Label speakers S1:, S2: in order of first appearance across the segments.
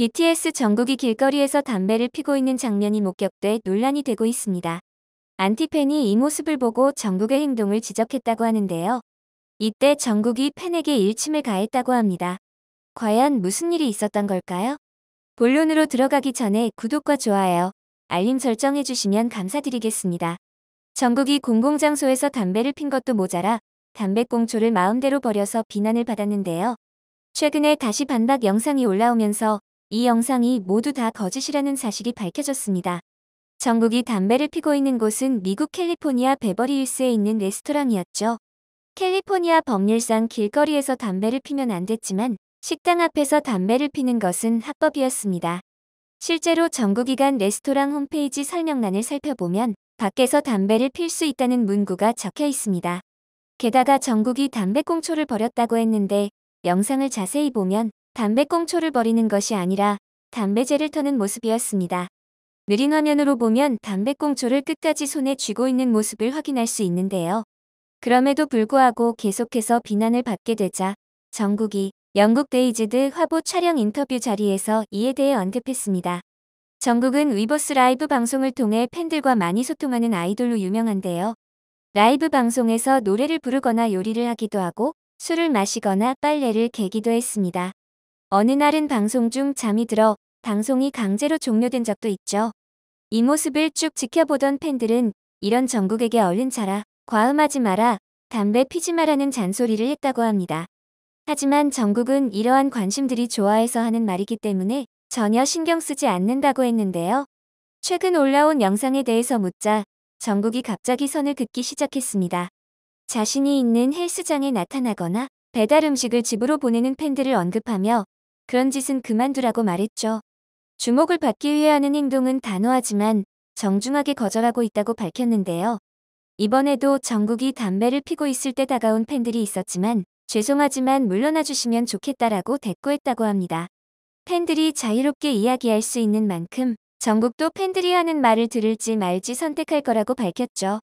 S1: BTS 정국이 길거리에서 담배를 피고 있는 장면이 목격돼 논란이 되고 있습니다. 안티팬이 이 모습을 보고 정국의 행동을 지적했다고 하는데요. 이때 정국이 팬에게 일침을 가했다고 합니다. 과연 무슨 일이 있었던 걸까요? 본론으로 들어가기 전에 구독과 좋아요, 알림 설정해주시면 감사드리겠습니다. 정국이 공공장소에서 담배를 핀 것도 모자라 담배꽁초를 마음대로 버려서 비난을 받았는데요. 최근에 다시 반박 영상이 올라오면서 이 영상이 모두 다 거짓이라는 사실이 밝혀졌습니다. 정국이 담배를 피고 있는 곳은 미국 캘리포니아 베버리힐스에 있는 레스토랑이었죠. 캘리포니아 법률상 길거리에서 담배를 피면 안 됐지만 식당 앞에서 담배를 피는 것은 합법이었습니다. 실제로 정국이간 레스토랑 홈페이지 설명란을 살펴보면 밖에서 담배를 필 수 있다는 문구가 적혀 있습니다. 게다가 정국이 담배꽁초를 버렸다고 했는데 영상을 자세히 보면 담배꽁초를 버리는 것이 아니라 담배재를 터는 모습이었습니다. 느린 화면으로 보면 담배꽁초를 끝까지 손에 쥐고 있는 모습을 확인할 수 있는데요. 그럼에도 불구하고 계속해서 비난을 받게 되자 정국이 영국 데이즈드 화보 촬영 인터뷰 자리에서 이에 대해 언급했습니다. 정국은 위버스 라이브 방송을 통해 팬들과 많이 소통하는 아이돌로 유명한데요. 라이브 방송에서 노래를 부르거나 요리를 하기도 하고 술을 마시거나 빨래를 개기도 했습니다. 어느 날은 방송 중 잠이 들어 방송이 강제로 종료된 적도 있죠. 이 모습을 쭉 지켜보던 팬들은 이런 정국에게 얼른 자라, 과음하지 마라, 담배 피지 마라는 잔소리를 했다고 합니다. 하지만 정국은 이러한 관심들이 좋아해서 하는 말이기 때문에 전혀 신경 쓰지 않는다고 했는데요. 최근 올라온 영상에 대해서 묻자 정국이 갑자기 선을 긋기 시작했습니다. 자신이 있는 헬스장에 나타나거나 배달 음식을 집으로 보내는 팬들을 언급하며 그런 짓은 그만두라고 말했죠. 주목을 받기 위해 하는 행동은 단호하지만 정중하게 거절하고 있다고 밝혔는데요. 이번에도 정국이 담배를 피고 있을 때 다가온 팬들이 있었지만 죄송하지만 물러나 주시면 좋겠다라고 대꾸했다고 합니다. 팬들이 자유롭게 이야기할 수 있는 만큼 정국도 팬들이 하는 말을 들을지 말지 선택할 거라고 밝혔죠.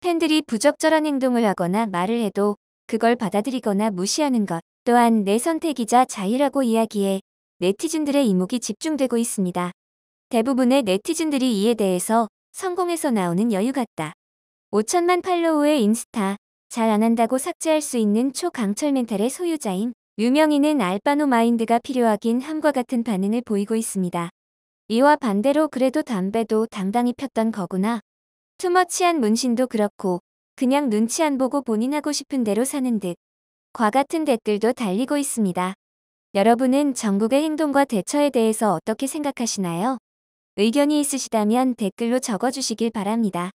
S1: 팬들이 부적절한 행동을 하거나 말을 해도 그걸 받아들이거나 무시하는 것. 또한 내 선택이자 자유라고 이야기해 네티즌들의 이목이 집중되고 있습니다. 대부분의 네티즌들이 이에 대해서 성공해서 나오는 여유 같다. 5천만 팔로우의 인스타, 잘 안한다고 삭제할 수 있는 초강철 멘탈의 소유자인 유명인은 알바노 마인드가 필요하긴 함과 같은 반응을 보이고 있습니다. 이와 반대로 그래도 담배도 당당히 폈던 거구나. 투머치한 문신도 그렇고 그냥 눈치 안 보고 본인 하고 싶은 대로 사는 듯과 같은 댓글도 달리고 있습니다. 여러분은 정국의 행동과 대처에 대해서 어떻게 생각하시나요? 의견이 있으시다면 댓글로 적어주시길 바랍니다.